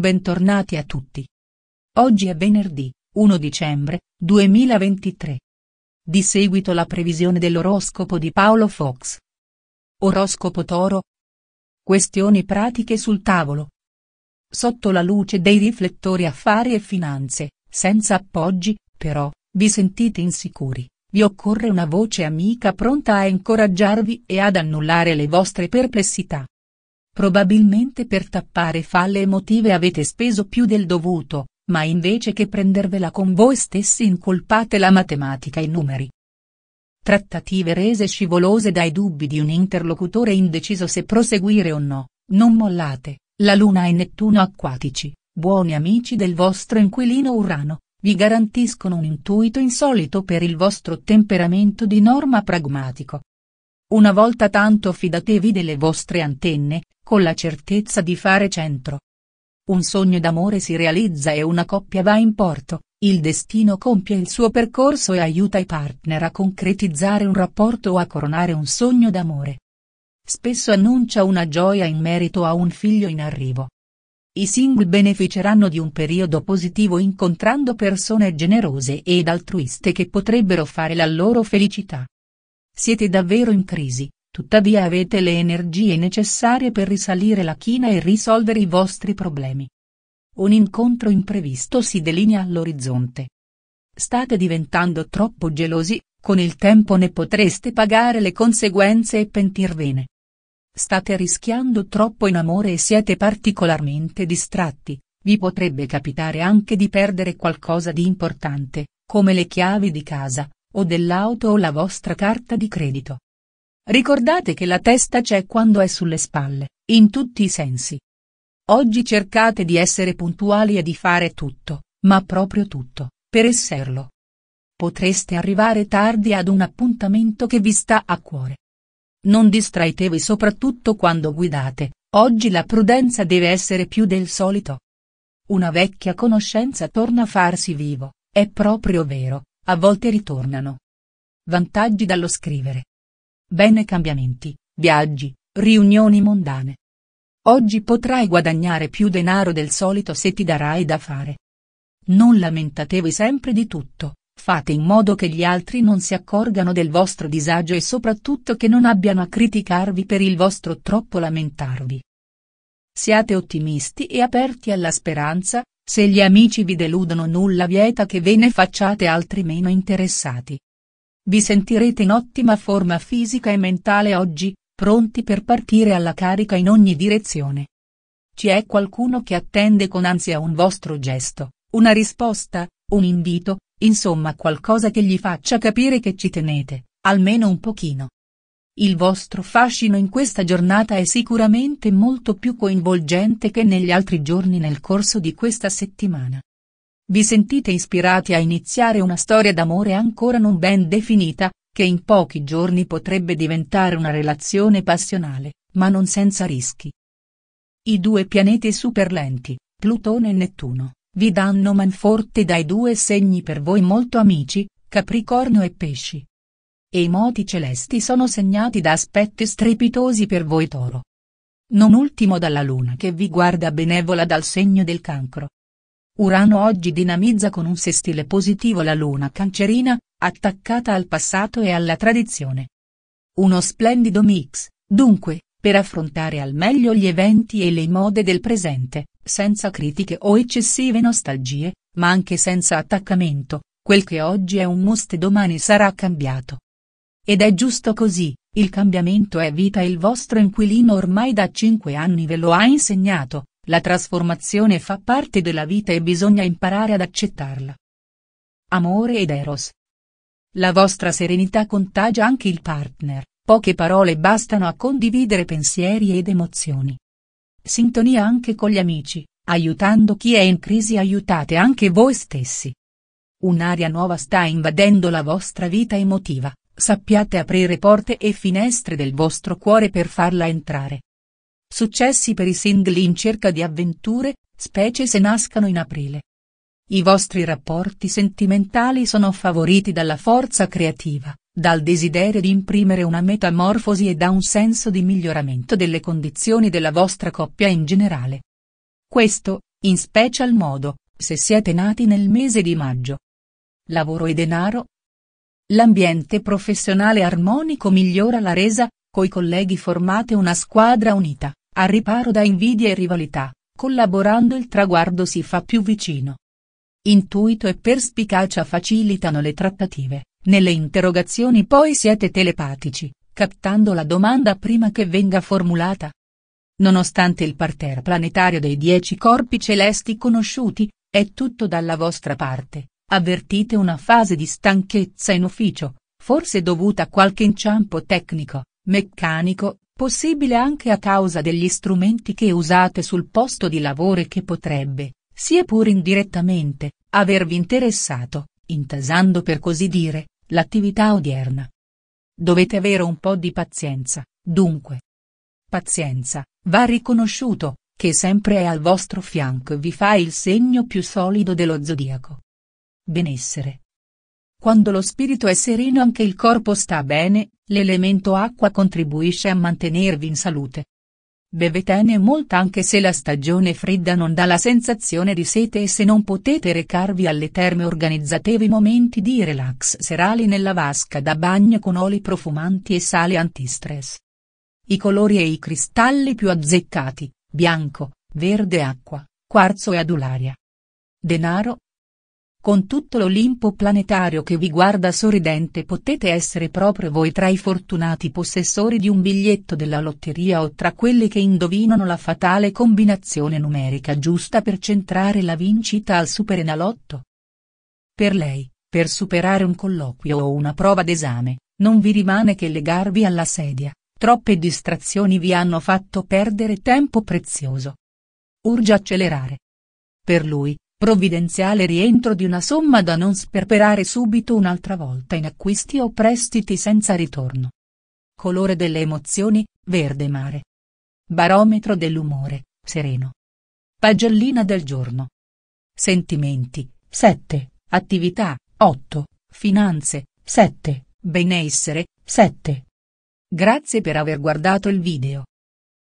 Bentornati a tutti. Oggi è venerdì, 1 dicembre, 2023. Di seguito la previsione dell'oroscopo di Paolo Fox. Oroscopo Toro. Questioni pratiche sul tavolo. Sotto la luce dei riflettori affari e finanze, senza appoggi, però, vi sentite insicuri, vi occorre una voce amica pronta a incoraggiarvi e ad annullare le vostre perplessità. Probabilmente per tappare falle emotive avete speso più del dovuto, ma invece che prendervela con voi stessi incolpate la matematica e i numeri. Trattative rese scivolose dai dubbi di un interlocutore indeciso se proseguire o no, non mollate, la Luna e Nettuno acquatici, buoni amici del vostro inquilino Urano, vi garantiscono un intuito insolito per il vostro temperamento di norma pragmatico. Una volta tanto fidatevi delle vostre antenne, con la certezza di fare centro. Un sogno d'amore si realizza e una coppia va in porto, il destino compie il suo percorso e aiuta i partner a concretizzare un rapporto o a coronare un sogno d'amore. Spesso annuncia una gioia in merito a un figlio in arrivo. I single beneficeranno di un periodo positivo incontrando persone generose ed altruiste che potrebbero fare la loro felicità. Siete davvero in crisi, tuttavia avete le energie necessarie per risalire la china e risolvere i vostri problemi. Un incontro imprevisto si delinea all'orizzonte. State diventando troppo gelosi, con il tempo ne potreste pagare le conseguenze e pentirvene. State rischiando troppo in amore e siete particolarmente distratti, vi potrebbe capitare anche di perdere qualcosa di importante, come le chiavi di casa, o dell'auto o la vostra carta di credito. Ricordate che la testa c'è quando è sulle spalle, in tutti i sensi. Oggi cercate di essere puntuali e di fare tutto, ma proprio tutto, per esserlo. Potreste arrivare tardi ad un appuntamento che vi sta a cuore. Non distraetevi soprattutto quando guidate, oggi la prudenza deve essere più del solito. Una vecchia conoscenza torna a farsi vivo, è proprio vero, a volte ritornano. Vantaggi dallo scrivere. Bene cambiamenti, viaggi, riunioni mondane. Oggi potrai guadagnare più denaro del solito se ti darai da fare. Non lamentatevi sempre di tutto, fate in modo che gli altri non si accorgano del vostro disagio e soprattutto che non abbiano a criticarvi per il vostro troppo lamentarvi. Siate ottimisti e aperti alla speranza, se gli amici vi deludono nulla vieta che ve ne facciate altri meno interessati. Vi sentirete in ottima forma fisica e mentale oggi, pronti per partire alla carica in ogni direzione. Ci è qualcuno che attende con ansia un vostro gesto, una risposta, un invito, insomma qualcosa che gli faccia capire che ci tenete, almeno un pochino. Il vostro fascino in questa giornata è sicuramente molto più coinvolgente che negli altri giorni nel corso di questa settimana. Vi sentite ispirati a iniziare una storia d'amore ancora non ben definita, che in pochi giorni potrebbe diventare una relazione passionale, ma non senza rischi. I due pianeti superlenti, Plutone e Nettuno, vi danno manforte dai due segni per voi molto amici, Capricorno e Pesci e i moti celesti sono segnati da aspetti strepitosi per voi toro. Non ultimo dalla luna che vi guarda benevola dal segno del cancro. Urano oggi dinamizza con un sestile positivo la luna cancerina, attaccata al passato e alla tradizione. Uno splendido mix, dunque, per affrontare al meglio gli eventi e le mode del presente, senza critiche o eccessive nostalgie, ma anche senza attaccamento, quel che oggi è un must domani sarà cambiato. Ed è giusto così, il cambiamento è vita e il vostro inquilino ormai da 5 anni ve lo ha insegnato, la trasformazione fa parte della vita e bisogna imparare ad accettarla. Amore ed Eros. La vostra serenità contagia anche il partner, poche parole bastano a condividere pensieri ed emozioni. Sintonia anche con gli amici, aiutando chi è in crisi aiutate anche voi stessi. Un'aria nuova sta invadendo la vostra vita emotiva. Sappiate aprire porte e finestre del vostro cuore per farla entrare. Successi per i single in cerca di avventure, specie se nascano in aprile. I vostri rapporti sentimentali sono favoriti dalla forza creativa, dal desiderio di imprimere una metamorfosi e da un senso di miglioramento delle condizioni della vostra coppia in generale. Questo, in special modo, se siete nati nel mese di maggio. Lavoro e denaro, L'ambiente professionale armonico migliora la resa, coi colleghi formate una squadra unita, a riparo da invidie e rivalità, collaborando il traguardo si fa più vicino. Intuito e perspicacia facilitano le trattative, nelle interrogazioni poi siete telepatici, captando la domanda prima che venga formulata. Nonostante il parterre planetario dei dieci corpi celesti conosciuti, è tutto dalla vostra parte avvertite una fase di stanchezza in ufficio, forse dovuta a qualche inciampo tecnico, meccanico, possibile anche a causa degli strumenti che usate sul posto di lavoro e che potrebbe, sia pur indirettamente, avervi interessato, intasando per così dire, l'attività odierna. Dovete avere un po' di pazienza, dunque. Pazienza, va riconosciuto, che sempre è al vostro fianco e vi fa il segno più solido dello zodiaco benessere. Quando lo spirito è sereno anche il corpo sta bene, l'elemento acqua contribuisce a mantenervi in salute. Bevetene molta anche se la stagione fredda non dà la sensazione di sete e se non potete recarvi alle terme organizzatevi momenti di relax serali nella vasca da bagno con oli profumanti e sale antistress. I colori e i cristalli più azzeccati, bianco, verde acqua, quarzo e adularia. Denaro, con tutto l'Olimpo planetario che vi guarda sorridente potete essere proprio voi tra i fortunati possessori di un biglietto della lotteria o tra quelli che indovinano la fatale combinazione numerica giusta per centrare la vincita al Superenalotto. Per lei, per superare un colloquio o una prova d'esame, non vi rimane che legarvi alla sedia, troppe distrazioni vi hanno fatto perdere tempo prezioso. Urge accelerare. Per lui, provvidenziale rientro di una somma da non sperperare subito un'altra volta in acquisti o prestiti senza ritorno. Colore delle emozioni, verde mare. Barometro dell'umore, sereno. Pagellina del giorno. Sentimenti, 7, attività, 8, finanze, 7, benessere, 7. Grazie per aver guardato il video.